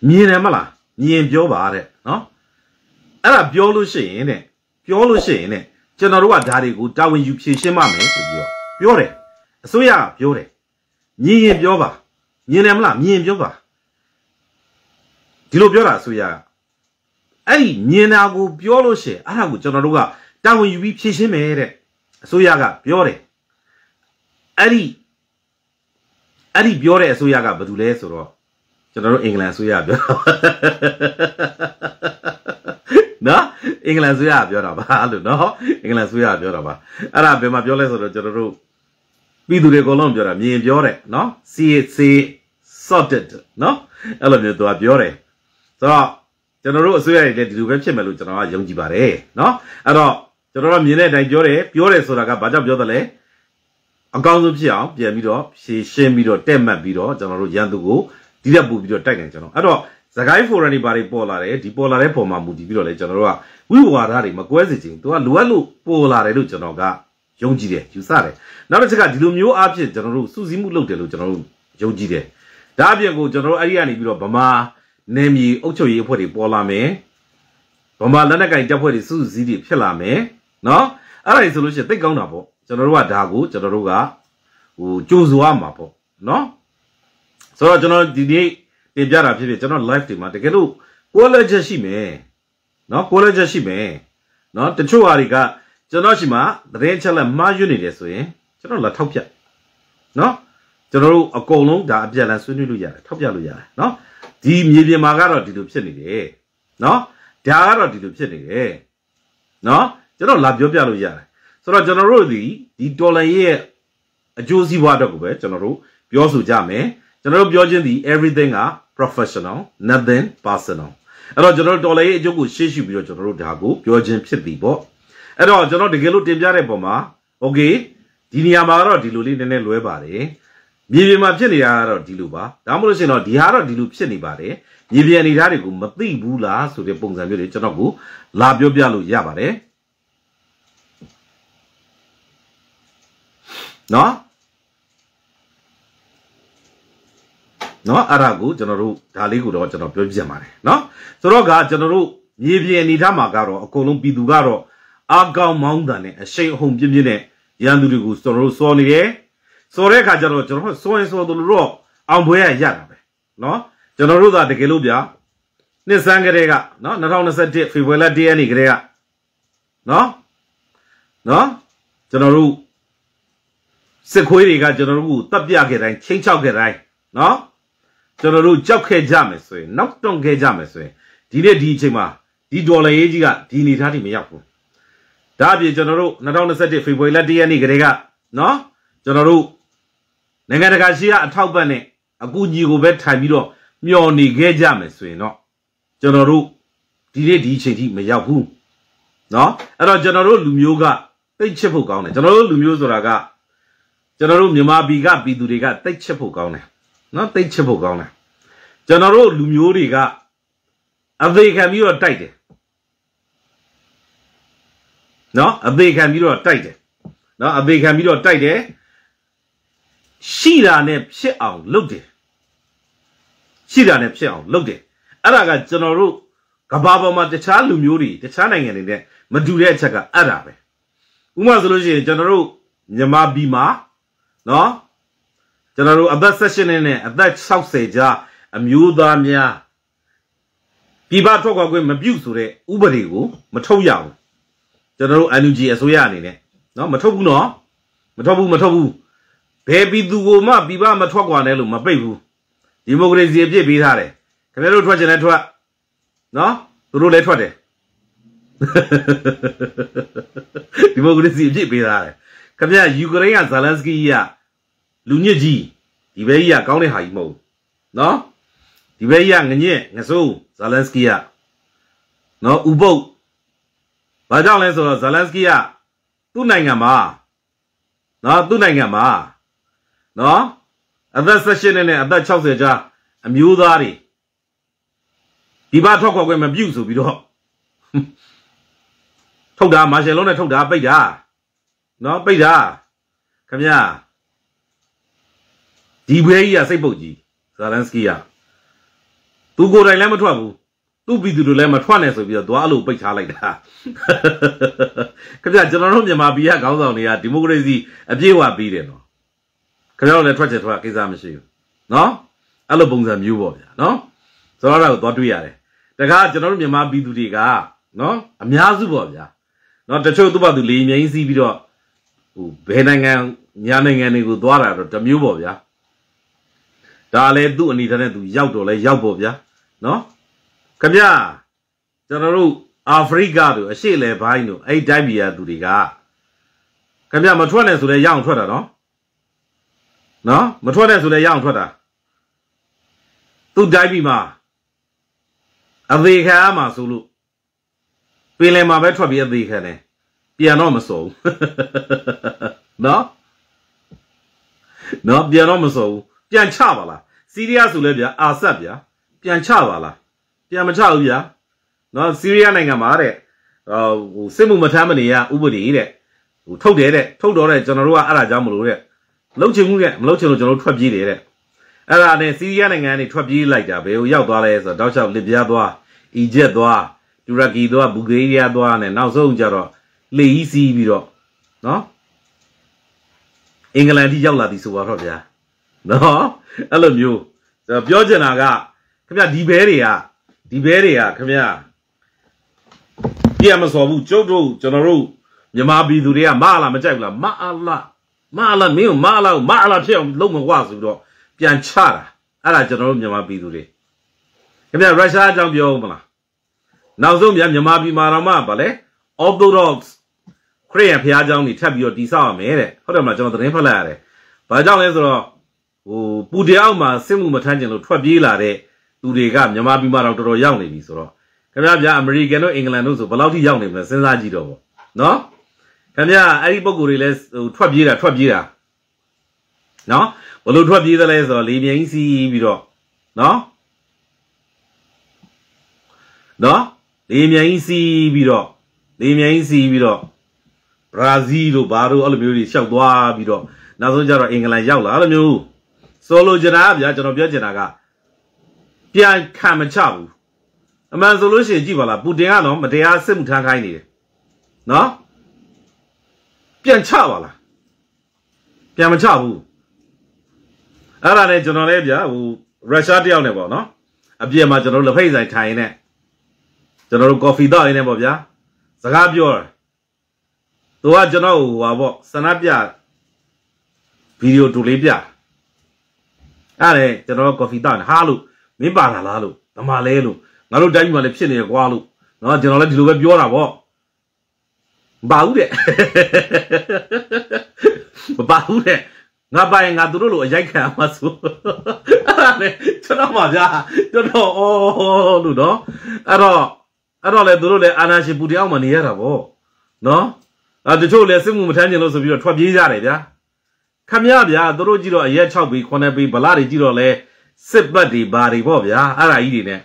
မြင်တယ်မလားမြင်ပြောပါတဲ့နော်အဲ့ဒါပြောလို့ရှိရင်တဲ့ပြောလို့ရှိရင်တဲ့ကျွန်တော်တို့ကဓာတ်တွေကိုတာဝန်ယူဖြည့်ရှင်းမှမယ်ဆိုပြီးတော့ပြောတယ်အစိုးရကပြောတယ်မြင်ရင်ပြောပါမြင်တယ်မလားမြင်ပြောပါဒီလိုပြောတာအစိုးရကအဲ့ဒီမြင်တာကိုပြောလို့ရှိရင်အဲ့ဒါကိုကျွန်တော်တို့ကတာဝန်ယူပြီးဖြည့်ရှင်းမယ်တဲ့အစိုးရကပြောတယ်အဲ့ဒီအဲ့ဒီပြောတဲ့အစိုးရကဘာတူလဲဆိုတော့ကျွန်တော်တို့အင်္ဂလန်ဆိုရပြောနော်အင်္ဂလန်ဆိုရပြောတာပါလို့နော်အင်္ဂလန်ဆိုရပြောတာပါအဲ့ဒါဘယ်မှာပြောလဲဆိုတော့ကျွန်တော်တို့ပြည်သူတွေအကုန်လုံးပြောတာမြင်ပြောတယ်နော် CAC sorted နော်အဲ့လိုမျိုးသူကပြောတယ်ဆိုတော့ကျွန်တော်တို့အစိုးရတွေလည်းဒီလိုပဲဖြစ်မယ်လို့ကျွန်တော်ကယုံကြည်ပါတယ်နော်အဲ့တော့ကျွန်တော်တို့မြင်တဲ့အတိုင်းပြောတယ်ပြောတယ်ဆိုတာကဘာကြောင့်ပြောသလဲအကောင်းဆုံးဖြစ်အောင်ပြန်ပြီးတော့ဖြည့်ရှင်းပြီးတော့တက်မှတ်ပြီးတော့ကျွန်တော်တို့ရန်သူကိုဒီရက်ပို့ပြီးတော့တိုက်နိုင်ကျွန်တော်အဲ့တော့သခိုင်းဖိုရန်တွေဘာတွေပေါ်လာတယ်ဒီပေါ်လာတဲ့ပုံမှာမူတည်ပြီးတော့လဲကျွန်တော်တို့ကဝိဝါဒတွေမကွဲစေချင်သူကလိုအပ်လို့ပေါ်လာတယ်လို့ကျွန်တော်ကယုံကြည်တယ်ယူဆတယ်နောက်တစ်ချက်ကဒီလိုမျိုးအဖြစ်ကျွန်တော်တို့စူးစီးမှုလုပ်တယ်လို့ကျွန်တော်တို့ယုံကြည်တယ်ဒါအပြင်ကိုကျွန်တော်တို့အဲ့ဒီကနေပြီးတော့ဗမာနယ်မြေအုပ်ချုပ်ရေးအဖွဲ့တွေပေါ်လာမယ်ဗမာလက်နက်ကင်တပ်ဖွဲ့တွေစူးစီးတွေဖြစ်လာမယ်နော်အဲ့ဒါကြီးဆိုလို့ရှိရင်သိကောင်းတာပေါ့ကျွန်တော်တို့ကဒါကိုကျွန်တော်တို့ကဟိုကြိုးစွားမှာပေါ့နော်ဆိုတော့ကျွန်တော်ဒီနေ့တင်ပြတာဖြစ်ဖြစ်ကျွန်တော် live တွေမှာတကယ်လို့ college ရှိမယ်เนาะ college ရှိမယ်เนาะတချို့ဟာတွေကကျွန်တော်ရှိမှာသတင်းချက်လက်မှားယွင်းနေတယ်ဆိုရင်ကျွန်တော်လက်ထောက်ပြเนาะကျွန်တော်တို့အကုန်လုံးဒါအပြက်လန်ဆွေးနွေးလို့ရတယ်ထောက်ပြလို့ရတယ်เนาะဒီမြေပြင်မှာကတော့ဒီလိုဖြစ်နေတယ်เนาะဒါကတော့ဒီလိုဖြစ်နေတယ်เนาะကျွန်တော်လာပြောပြလို့ရတယ်ဆိုတော့ကျွန်တော်တို့ဒီဒီဒေါ်လာရဲ့အကျိုးစီးပွားအတွက်ကိုပဲကျွန်တော်တို့ပြောဆိုကြမယ်ကျွန်တော်တို့ပြောခြင်းဒီ everything က professional nothing personal အဲ့တော့ကျွန်တော်တို့တော်လည်းအကျုပ်ကိုရှေ့ရှုပြီးတော့ကျွန်တော်တို့ဒါကိုပြောခြင်းဖြစ်ပြီပေါ့အဲ့တော့ကျွန်တော်တကယ်လို့တင်ပြတဲ့ပုံမှာ okay ဒီနေရာမှာတော့ဒီလိုလေးနည်းနည်းလွဲပါတယ်မြေပြင်မှာဖြစ်နေတာကတော့ဒီလိုပါဒါမှမဟုတ်ရှင်တော့ဒီဟာတော့ဒီလိုဖြစ်နေပါတယ်မြေပြင်အနေထားတွေကိုမသိဘူးလားဆိုတဲ့ပုံစံမျိုးတွေကျွန်တော်ကို လာပြောပြလို့ရပါတယ်နော်နော်အဲ့ဒါကိုကျွန်တော်တို့ဒါလေးကိုတော့ကျွန်တော်ပြောပြပါတယ်နော်ဆိုတော့ကကျွန်တော်တို့မြေပြင်အနေထားမှာကတော့အကုန်လုံးပြည်သူကတော့အာကောင်မောင်းတန်နဲ့အရှိန်အဟုန်ပြင်းပြင်းနဲ့ရန်သူတွေကိုကျွန်တော်တို့စော်နေတယ်စော်တဲ့အခါကျတော့ကျွန်တော်တို့စော်ရင်စော်သလိုတော့အောင်ပွဲရရတာပဲနော်ကျွန်တော်တို့သာတကယ်လို့ဗျာနှစ်ဆန်းကလေးကနော်2021ဖေဖော်ဝါရီလ1ရက်နေ့ကလေးကနော်နော်ကျွန်တော်တို့စစ်ခွေးတွေကကျွန်တော်တို့ကိုတပ်ပြခဲ့တိုင်းချင်းချောက်ခဲ့တိုင်းနော်ကျွန်တော်တို့ကြောက်ခဲ့ကြမယ်ဆိုရင်နောက်တွန့်ခဲ့ကြမယ်ဆိုရင်ဒီနေ့ဒီအချိန်မှာဒီဒေါ်လာရေးကြီးကဒီအနေထားထိမရောက်ဘူးဒါအပြင်ကျွန်တော်တို့2021ဖေဖော်ဝါရီလ1ရက်နေ့ကတည်းကနော်ကျွန်တော်တို့နိုင်ငံတကာရှိကအထောက်ပံ့နဲ့အကူအညီကိုပဲထိုင်ပြီးတော့မျှော်နေခဲ့ကြမယ်ဆိုရင်တော့ကျွန်တော်တို့ဒီနေ့ဒီအချိန်ထိမရောက်ဘူးနော်အဲ့တော့ကျွန်တော်တို့လူမျိုးကတိတ်ချစ်ဖို့ကောင်းတယ်ကျွန်တော်တို့လူမျိုးဆိုတာကကျွန်တော်တို့မြန်မာပြည်ကပြည်သူတွေကတိတ်ချစ်ဖို့ကောင်းတယ်နော်သိချစ်ဖို့ကောင်းတယ်ကျွန်တော်တို့လူမျိုးတွေကအသေးခံပြီးတော့တိုက်တယ်နော်အသေးခံပြီးတော့တိုက်တယ်နော်အသေးခံပြီးတော့တိုက်တယ်ရှိတာနဲ့ဖြစ်အောင်လုပ်တယ်ရှိတာနဲ့ဖြစ်အောင်လုပ်တယ်အဲ့ဒါကကျွန်တော်တို့ကဘာပေါ်မှာတခြားလူမျိုးတွေတခြားနိုင်ငံတွေနဲ့မတူတဲ့အချက်ကအဲ့ဒါပဲဥပမာဆိုလို့ရှိရင်ကျွန်တော်တို့မြန်မာပြည်မှာနော်ကျွန်တော်တို့အသက်16နှစ်နဲ့အသက်60ကြားအမျိုးသားများပြည်ပထွက်ခွာခွင့်မပြုဆိုတဲ့ဥပဒေကို မထုတ်ရဘူးကျွန်တော်တို့ NUG အစိုးရအနေနဲ့เนาะမထုတ်ဘူးเนาะမထုတ်ဘူးမထုတ်ဘူးဘယ်ပြည်သူကိုမှပြည်ပမထွက်ခွာနဲ့လို့မပိတ်ဘူးဒီမိုကရေစီအပြစ်ပေးထားတယ်ခင်ဗျားတို့ထွက်ချင်တဲ့ထွက်เนาะသူတို့လည်းထွက်တယ်ဒီမိုကရေစီအပြစ်ပေးထားတယ်ခင်ဗျာယူကရိန်းကဇာလန်စကီးကလူညစ်ကြီးဒီဘဲကြီးကကောင်းတဲ့ဟာကြီးမဟုတ်နော်ဒီဘဲကြီးကငညက်ငစိုးဇာလန်စကီကနော်ဥပုပ်ဘာကြောင့်လဲဆိုတော့ဇာလန်စကီကသူ့နိုင်ငံမှာနော်သူ့နိုင်ငံမှာနော်အသက်16နဲ့အသက်60ကြားအမျိုးသားတွေဒီဘာထွက်ခွက်ခွင့်မပြုဆိုပြီးတော့ထုတ်တာမာရှယ်လုံးနဲ့ထုတ်တာပိတ်တာနော်ပိတ်တာခင်ဗျာဒီဘဲကြီးကစိတ်ပုတ်ကြီးဇာလန်စကီကသူကိုယ်တိုင်လည်းမထွက်ဘူးသူ့ပြည်သူတွေလည်းမထွက်နဲ့ဆိုပြီးတော့သွားအလိုပိတ်ထားလိုက်တာခင်ဗျကျွန်တော်တို့မြန်မာပြည်ကခေါင်းဆောင်တွေကဒီမိုကရေစီအပြည့်အဝပြီးတယ်နော်ခင်ဗျားတို့လည်းထွက်ချင်ထွက်ကိစ္စမရှိဘူးနော်အဲ့လိုပုံစံမျိုးပေါ့ဗျာနော်ဆိုတော့အဲ့ဒါကိုသွားတွေ့ရတယ်တခါကျွန်တော်တို့မြန်မာပြည်သူတွေကနော်အများစုပေါ့ဗျာနော်တချို့သူ့ဘာသူလေမြင်းစီးပြီးတော့ဟိုဘယ်နိုင်ငံညာနိုင်ငံတွေကိုသွားတာတော့တမျိုးပေါ့ဗျာဒါလည်းသူ့အနေနဲ့သူရောက်တော့လဲရောက်ပေါ့ဗျာနော်ခမကျွန်တော်တို့အာဖရိကတို့အရှေ့လယ်ပိုင်းတို့အဲ့တိုင်းပြည်ကသူတွေကခမမထွက်နဲ့ဆိုလဲရအောင်ထွက်တာနော်နော်မထွက်နဲ့ဆိုလဲရအောင်ထွက်တာသူ့တိုင်းပြည်မှာအသေးခံအားမှာဆိုလို့ပင်လယ်မှာပဲထွက်ပြီးအသေးခံတယ်ပြန်တော့မစောဘူးနော်နော်ပြန်တော့မစောဘူးပြန်ချပါလားစီးရီးယားဆိုလဲဗျာအာဆတ်ဗျာပြန်ချပါလားပြန်မချဘူးဗျာနော်စီးရီးယားနိုင်ငံမှာတဲ့ဟိုစစ်မှုမထမ်းမနေရဥပဒေတဲ့ဟိုထုတ်တယ်တဲ့ထုတ်တော့တဲ့ကျွန်တော်တို့ကအဲ့ဒါကြောင့်မလို့တဲ့လှုပ်ချင်မှုကမလှုပ်ချင်လို့ကျွန်တော်တို့ထွက်ပြေးတယ်တဲ့အဲ့ဒါနဲ့စီးရီးယားနိုင်ငံကနေထွက်ပြေးလိုက်တာဘယ်ကိုရောက်သွားလဲဆိုတော့တောက်ချောက်လစ်ဗျားသွားအီဂျစ်သွားတူရကီသွားဘူဂေးရီးယားသွားနဲ့နောက်ဆုံးကျတော့လေကြီးစီးပြီးတော့နော်အင်္ဂလန်ထိရောက်လာသည်ဆိုပါတော့ဗျာနော်အဲ့လိုမျိုးပြောချင်တာကခင်ဗျဒီဘဲတွေကဒီဘဲတွေကခင်ဗျပြမစော်ဘူးကျုပ်တို့ကျွန်တော်တို့မြန်မာပြည်သူတွေကမအလားမကြိုက်ဘူးလားမအလားမအလားမင်းကမအလားမအလားဖြစ်အောင်လုပ်မကွာဆိုတော့ပြန်ချတာအဲ့ဒါကျွန်တော်တို့မြန်မာပြည်သူတွေခင်ဗျရုရှားအကြောင်းပြောဦးမလားနောက်ဆုံးမြန်မာပြည်မှာတော့မှဗာလဲ Orthodox ခရစ်ယာန်ဘုရားကျောင်းတွေထပ်ပြီးတော့တည်ဆောက်ရမယ်တဲ့ဟုတ်တယ်မလားကျွန်တော်သတင်းဖတ်လိုက်ရတယ်ဘာကြောင့်လဲဆိုတော့ဟိုပူတရားမှာစစ်မှုမထမ်းကျင်လို့ထွက်ပြေးလာတဲ့သူတွေကမြန်မာပြည်မှာတော့တော်တော်ရောက်နေပြီဆိုတော့ခင်ဗျားဗျာအမေရိကန်တို့အင်္ဂလန်တို့ဆိုဘယ်လောက်ထိရောက်နေမလဲစဉ်းစားကြည့်တော့ဗောနော်ခင်ဗျားအဲ့ဒီပုံကိုယ်တွေလဲဟိုထွက်ပြေးတာထွက်ပြေးတာနော်ဘယ်လိုထွက်ပြေးသလဲဆိုတော့လေပြင်းစီးပြီးတော့နော်နော်လေမြိုင်စီးပြီးတော့လေမြိုင်စီးပြီးတော့ဘရာဇီးတို့ဘာတို့အဲ့လိုမျိုးတွေလျှောက်သွားပြီးတော့နောက်ဆုံးကျတော့အင်္ဂလန်ရောက်လာအဲ့လိုမျိုးဆိုလိုချင်တာကဗျာကျွန်တော်ပြောချင်တာကပြန်ခံမချဘူးအမှန်ဆိုလို့ရှိရင်ကြည့်ပါလားပူတင်ကတော့မတရားစစ်မှုထမ်းခိုင်းနေတယ်နော်ပြန်ချပါလားပြန်မချဘူးအဲ့ဒါနဲ့ကျွန်တော်လည်းဗျာဟိုရုရှားတယောက်နဲ့ပေါ့နော်အပြင်မှာကျွန်တော်တို့လက်ဖိတ်ဆိုင်ထိုင်နေကျွန်တော်တို့ကော်ဖီတောက်နေပေါ့ဗျာစကားပြောတာသူကကျွန်တော်ဟိုဟာပေါ့စနပ်ပြဗီဒီယိုတူလေးပြအဲ့ဒါကျွန်တော်ကော်ဖီတောက်နေဟာလို့မင်းပါလာလားလို့ဓမာလဲလို့ငါတို့တိုင်းပြည်မှာလည်းဖြစ်နေရကွာလို့နော်ကျွန်တော်လည်းဒီလိုပဲပြောတာပေါ့မပါဘူးတဲ့မပါဘူးတဲ့ငါပိုင်ငါသူတို့လိုအရိုက်ခံမှာဆိုအဲ့ဒါနဲ့ကျွန်တော်ပါဗျာကျွန်တော်ဩလို့နော်အဲ့တော့အဲ့တော့လေသူတို့လည်းအာနာရှင်ပူတယောက်မှနေရတာပေါ့နော်အဲတချို့လည်းစစ်မှုမထမ်းကျင်လို့ဆိုပြီးတော့ထွက်ပြေးကြတယ်ဗျာခမရဗျာသူတို့ကြည့်တော့အရက်6ပြီး9ပြီးဗလာတွေကြည့်တော့လဲစစ်ပတ်တွေဘာတွေပေါ့ဗျာအဲ့ဒါကြီးတွေနဲ့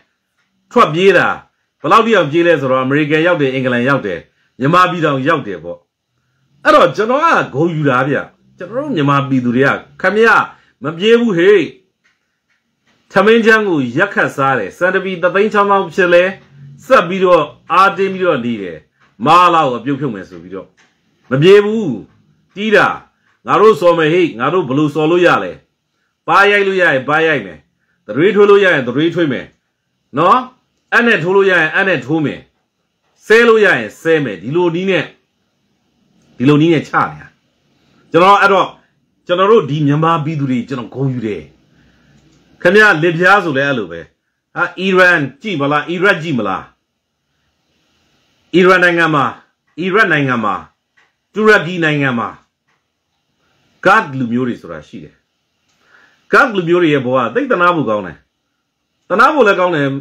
ထွက်ပြေးတာဘလောက်တိအောင်ပြေးလဲဆိုတော့အမေရိကန်ရောက်တယ်အင်္ဂလန်ရောက်တယ်မြန်မာပြည်တော်ရောက်တယ်ပေါ့အဲ့တော့ကျွန်တော်ကဂုံယူတာဗျကျွန်တော်တို့မြန်မာပြည်သူတွေကခမရမပြေးဘူးဟေ့သမင်းချမ်းကိုရက်ခတ်စားတယ်စံတပီသသိန်းချောင်းလောက်ဖြစ်လဲဆက်ပြီးတော့အားတင်းပြီးတော့နေတယ်မာလာကိုအပြုတ်ဖြုတ်မယ်ဆိုပြီးတော့မပြေးဘူးတီးတာငါတို့စော်မယ်ဟေ့ငါတို့ဘလို့စော်လို့ရလဲပါရိုက်လို့ရရင်ပါရိုက်မယ်သတွေးထွေးလို့ရရင်သတွေးထွေးမယ်နော်အဲ့နဲ့ထိုးလို့ရရင်အဲ့နဲ့ထိုးမယ်ဆဲလို့ရရင်ဆဲမယ်ဒီလိုနီးနဲ့ဒီလိုနီးနဲ့ချနေတာကျွန်တော်အဲ့တော့ကျွန်တော်တို့ဒီမြန်မာပြည်သူတွေကျွန်တော်ဂုဏ်ယူတယ်ခင်ဗျာလစ်ပြားဆိုလဲအဲ့လိုပဲဟာအီရန်ကြည့်မလားအီရတ်ကြည့်မလားအီရန်နိုင်ငံမှာအီရတ်နိုင်ငံမှာတူရကီနိုင်ငံမှာ God လူမျိုးတွေဆိုတာရှိတယ်။ God လူမျိုးတွေရဲ့ဘဝသိတနာဖို့ကောင်းတယ်။တနာဖို့လည်းကောင်းတယ်။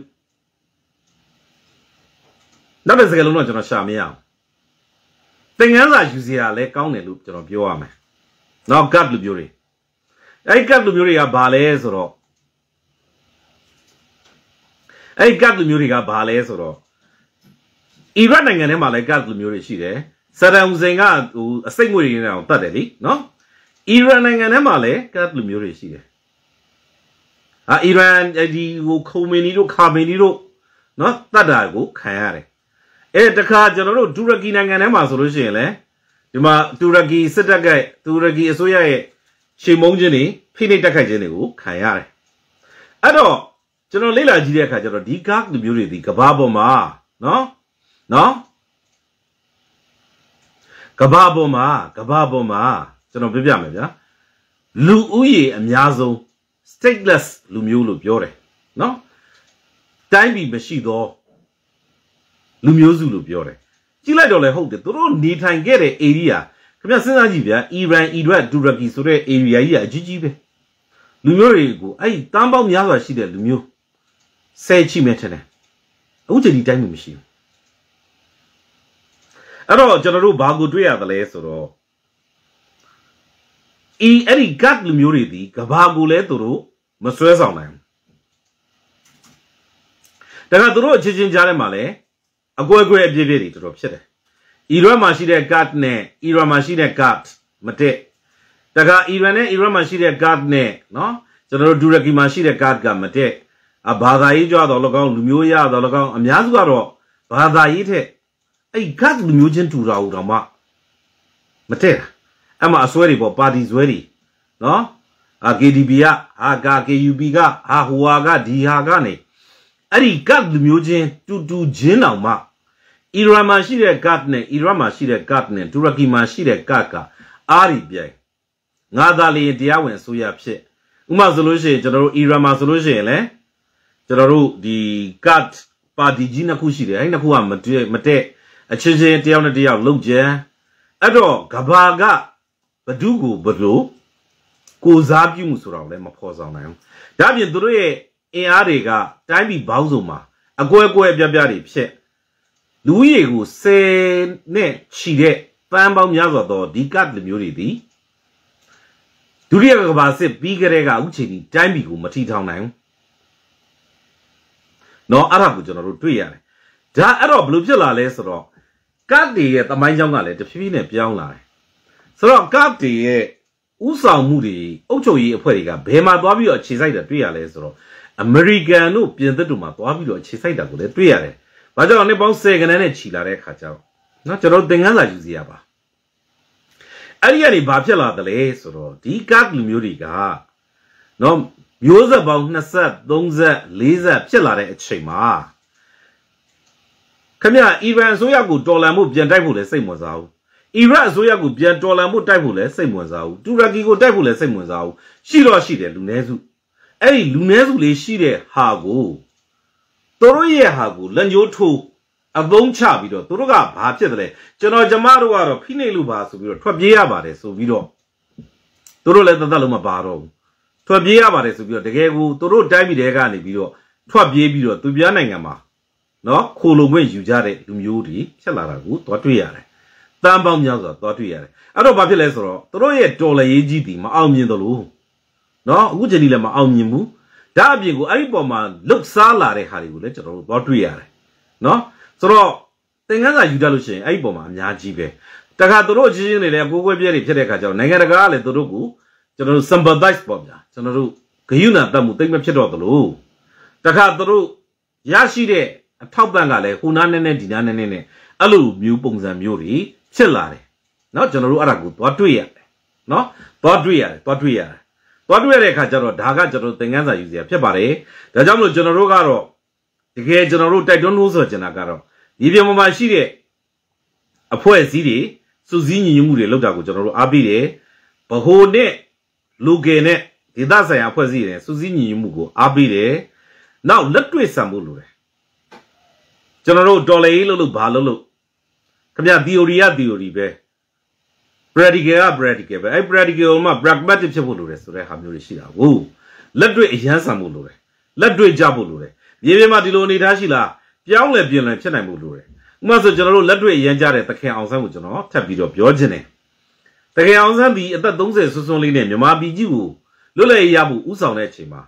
နောက်တစ်စကားလုံးတော့ကျွန်တော်ရှာမရအောင်။သင်ခန်းစာယူစရာလည်းကောင်းတယ်လို့ကျွန်တော်ပြောရမယ်။နောက် God လူမျိုးတွေအဲ့ God လူမျိုးတွေကဘာလဲဆိုတော့အဲ့ God လူမျိုးတွေကဘာလဲဆိုတော့အီရတ်နိုင်ငံထဲမှာလည်း God လူမျိုးတွေရှိတယ်။ဆဒမ်ဟူစိန်ကဟိုအစိတ်ငွေတွေနဲ့အောင်တတ်တယ်လीနော်။အီရန်နိုင်ငံထဲမှာလည်းကတ်လူမျိုးတွေရှိတယ်။အာအီရန်ဒီဟိုခုံမင်းကြီးတို့ခါမင်းကြီးတို့နော်တတ်တာကိုခံရတယ်။အဲတခါကျွန်တော်တို့တူရကီနိုင်ငံထဲမှာဆိုလို့ရှိရင်လည်းဒီမှာတူရကီစစ်တပ်ကတူရကီအစိုးရရဲ့ရှေမုံချင်းတွေဖိနှိပ်တိုက်ခိုက်ခြင်းတွေကိုခံရတယ်။အဲ့တော့ကျွန်တော်လေ့လာကြည့်တဲ့အခါကျတော့ဒီကတ်လူမျိုးတွေဒီကဘာပေါ်မှာနော်နော်ကဘာပေါ်မှာကဘာပေါ်မှာကျွန်တော်ပြပြမယ်ဗျာလူဦးရေအများဆုံး stateless လူမျိုးလို့ပြောတယ်နော်တိုင်းပြည်မရှိသောလူမျိုးစုလို့ပြောတယ်ကြည့်လိုက်တော့လည်းဟုတ်တယ်သူတို့နေထိုင်ခဲ့တဲ့ area ခင်ဗျစဉ်းစားကြည့်ဗျာအီရန်အီရတ်တူရကီဆိုတဲ့ area ကြီးကအကြီးကြီးပဲလူမျိုးတွေကိုအဲ့တန်းပေါင်းများစွာရှိတဲ့လူမျိုးဆဲချိမဲ့ထတယ်အခုချိန်ဒီတိုင်းမှမရှိဘူးအဲ့တော့ကျွန်တော်တို့ဘာကိုတွေ့ရသလဲဆိုတော့ဤအဲ့ဒီ God လူမျိုးတွေဒီကဘာကိုလဲသူတို့မဆွဲဆောင်နိုင်ဘူးဒါကသူတို့အချင်းချင်းကြားထဲမှာလဲအကွဲကွဲအပြည့်ပြည့်တွေတော်တော်ဖြစ်တယ်အီရန်မှာရှိတဲ့ God နဲ့အီရန်မှာရှိတဲ့ God မတက်ဒါကအီရန်နဲ့အီရန်မှာရှိတဲ့ God နဲ့နော်ကျွန်တော်တို့ဒူရကီမှာရှိတဲ့ God ကမတက်အဘာသာရေးကြွားတော်လကောင်းလူမျိုးရတော်လကောင်းအများစုကတော့ဘာသာရေးထက်အဲ့ God လူမျိုးချင်းတူတာဟူတော်မှမတက်တာအဲ့မှာအစွဲတွေပေါ့ပါတီစွဲတွေနော်အာ KDB ကဟာက KUB ကဟာဟိုဟာကဒီဟာကနေအဲ့ဒီကတ်လူမျိုးချင်းတူတူချင်းတောင်မှအီရန်မှာရှိတဲ့ကတ်နဲ့အီရတ်မှာရှိတဲ့ကတ်နဲ့တူရကီမှာရှိတဲ့ကတ်ကအားရီပြိုင်ငါသာလီတရားဝင်အစိုးရဖြစ်ဥမာဆိုလို့ရှိရင်ကျွန်တော်တို့အီရန်မှာဆိုလို့ရှိရင်လည်းကျွန်တော်တို့ဒီကတ်ပါတီကြီးနှစ်ခုရှိတယ်အဲ့နှစ်ခုကမတည့်မတည့်အချင်းချင်းတယောက်နဲ့တယောက်လုံကျန်အဲ့တော့ကဘာကဘဒုကိုဘလို့ကိုစားပြုမှုဆိုတာကိုလည်းမဖော်ဆောင်နိုင်ဘူးဒါပြင်သူတို့ရဲ့အင်အားတွေကတိုင်းပြည်ဘောင်းစုံမှာအကွဲကွဲပြပြတွေဖြစ်လူကြီးတွေကို10နဲ့ခြိတဲ့ပန်းပေါင်းများစွာသောဒီကတ်လူမျိုးတွေသည်ဒုတိယကမ္ဘာစစ်ပြီးကြတဲ့ကအခုချိန်ထိတိုင်းပြည်ကိုမထီထောင်နိုင်ဘူး။နော်အဲ့ဒါကိုကျွန်တော်တို့တွေ့ရတယ်။ဒါအဲ့တော့ဘယ်လိုဖြစ်လာလဲဆိုတော့ကတ်တွေရဲ့တမိုင်းကြောင်းကလည်းတဖြည်းဖြည်းနဲ့ပြောင်းလာတယ်ဆိုတော့ကပ်တီရဲ့ဥဆောင်မှုတွေအုပ်ချုပ်ရေးအဖွဲ့တွေကဘယ်မှာသွားပြီးတော့ခြေဆိုင်တာတွေ့ရလဲဆိုတော့အမေရိကန်တို့ပြင်သစ်တို့မှာသွားပြီးတော့ခြေဆိုင်တာကိုလည်းတွေ့ရတယ်။ဘာကြောင့်လဲပေါင်း10ခန်းနဲ့ခြီလာတဲ့အခါကျတော့နော်ကျွန်တော်သင်ခန်းစာယူစီရပါ။အဲ့ဒီကနေဘာဖြစ်လာသလဲဆိုတော့ဒီကပ်လူမျိုးတွေကနော်မျိုးဆက်ပေါင်း20 30 40ဖြစ်လာတဲ့အချိန်မှာခမရအီရန်အစိုးရကိုတော်လှန်မှုပြန်တိုက်ဖို့လည်းစိတ်မစားဘူးအီရတ်အစိုးရကိုပြန်တော်လှန်ဖို့တိုက်ဖို့လည်းစိတ်ဝင်စားဘူးတူရကီကိုတိုက်ဖို့လည်းစိတ်ဝင်စားဘူးရှိတော့ရှိတယ်လူနည်းစုအဲ့ဒီလူနည်းစုလေးရှိတဲ့ဟာကိုသူတို့ရဲ့ဟာကိုလက်ညှိုးထိုးအသုံးချပြီးတော့သူတို့ကဘာဖြစ်တယ်လဲကျွန်တော်ဂျမတို့ကတော့ဖိနှိပ်လို့ပါဆိုပြီးတော့ထွက်ပြေးရပါတယ်ဆိုပြီးတော့သူတို့လည်းတသက်လုံးမပါတော့ဘူးထွက်ပြေးရပါတယ်ဆိုပြီးတော့တကယ်ကိုသူတို့တိုင်းပြည်တဲကနေပြီးတော့ထွက်ပြေးပြီးတော့သူပြားနိုင်ငံမှာနော်ခိုလုံခွင့်ယူကြတဲ့လူမျိုးတွေဖြစ်လာတာကိုသွားတွေ့ရတယ်တန်ပေါင်းများစွာသွားတွေ့ရတယ်အဲ့တော့ဘာဖြစ်လဲဆိုတော့သူတို့ရဲ့တော်လရေးကြီးဒီမအောင်မြင်တော့လို့နော်အခုချိန်ကြီးလည်းမအောင်မြင်ဘူးဒါအပြင်ကိုအဲ့ဒီပေါ်မှာလှုပ်ရှားလာတဲ့ဟာတွေကိုလည်းကျွန်တော်တို့သွားတွေ့ရတယ်နော်ဆိုတော့သင်ခန်းစာယူတတ်လို့ရှိရင်အဲ့ဒီပေါ်မှာအများကြီးပဲတခါသူတို့ချင်းချင်းတွေလည်းကိုယ်ကွယ်ပြဲတွေဖြစ်တဲ့ခါကျတော့နိုင်ငံတကာကလည်းသူတို့ကိုကျွန်တော်တို့ sympathize ပေါ့ဗျာကျွန်တော်တို့ဂယုဏတတ်မှုတိတ်မဖြစ်တော့သလိုတခါသူတို့ရရှိတဲ့အထောက်ပံ့ကလည်းဟိုနားနဲ့နဲ့ဒီနားနဲ့နဲ့အဲ့လိုမျိုးပုံစံမျိုးတွေဖြစ်လာတယ်เนาะကျွန်တော်တို့အဲ့ဒါကိုသွားတွေ့ရတယ်เนาะသွားတွေ့ရတယ်သွားတွေ့ရတယ်သွားတွေ့ရတဲ့အခါကျတော့ဒါကကျွန်တော်သင်ခန်းစာယူစရာဖြစ်ပါတယ်ဒါကြောင့်မလို့ကျွန်တော်တို့ကတော့တကယ်ကျွန်တော်တို့တိုက်တွန်းလို့ဆိုချင်တာကတော့ဒီပြမမှာရှိတဲ့အဖွဲ့အစည်းတွေစုစည်းညီညွတ်မှုတွေလောက်တာကိုကျွန်တော်တို့အားပေးတယ်ဗဟိုနဲ့ local နဲ့ဒေသဆိုင်ရာအဖွဲ့အစည်းတွေစုစည်းညီညွတ်မှုကိုအားပေးတယ်နောက်လက်တွေ့ဆံဖို့လိုတယ်ကျွန်တော်တို့တော်လည်းရေးလို့လို့ဘာလို့လို့ခင်ဗျ theory က theory ပဲ practical က practical ပဲအဲ့ practical ကိုမှ pragmatic ဖြစ်ဖို့လိုတယ်ဆိုတဲ့ဟာမျိုးတွေရှိတာကိုလက်တွေ့အရန်ဆန်ဖို့လိုတယ်လက်တွေ့ကြဖို့လိုတယ်မြေပြင်မှာဒီလိုအနေထားရှိလားပြောင်းလဲပြင်လဲဖြစ်နိုင်ဖို့လိုတယ်ဥပမာဆိုကျွန်တော်တို့လက်တွေ့အရန်ကြတဲ့တခင်အောင်ဆန်းကိုကျွန်တော်ထပ်ပြီးတော့ပြောခြင်းတယ်တခင်အောင်ဆန်းဒီအသက်30ဆွဆွန်းလေးနဲ့မြမပြည်ကြီးကိုလွတ်လပ်ရဖို့ဥဆောင်တဲ့အချိန်မှာ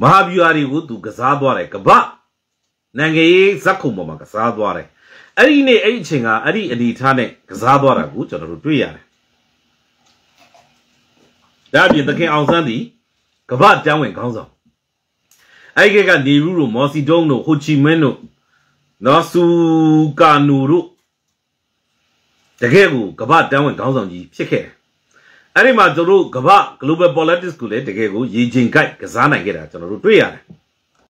မဟာဗျူဟာတွေကိုသူကစားသွားတယ်ကပ္ပနိုင်ငံရေးဇက်ခုံပေါ်မှာကစားသွားတယ်အဲ့ဒီနေ့အဲ့ဒီအချိန်ကအဲ့ဒီအနေထားနဲ့ကစားသွားတာကိုကျွန်တော်တို့တွေ့ရတယ်ဒါအပြင်သခင်အောင်ဆန်းသည်ကမ္ဘာတန်းဝင်ခေါင်းဆောင်အဲ့ဒီကနေရူတို့မော်စီတုံးတို့ဟိုချီမင်းတို့နော်ဆူကာနူတို့တကယ်ကိုကမ္ဘာတန်းဝင်ခေါင်းဆောင်ကြီးဖြစ်ခဲ့အဲ့ဒီမှာသူတို့ကမ္ဘာ global politics ကိုလည်းတကယ်ကိုရေချိန်ကိုက်ကစားနိုင်ခဲ့တာကျွန်တော်တို့တွေ့ရတယ်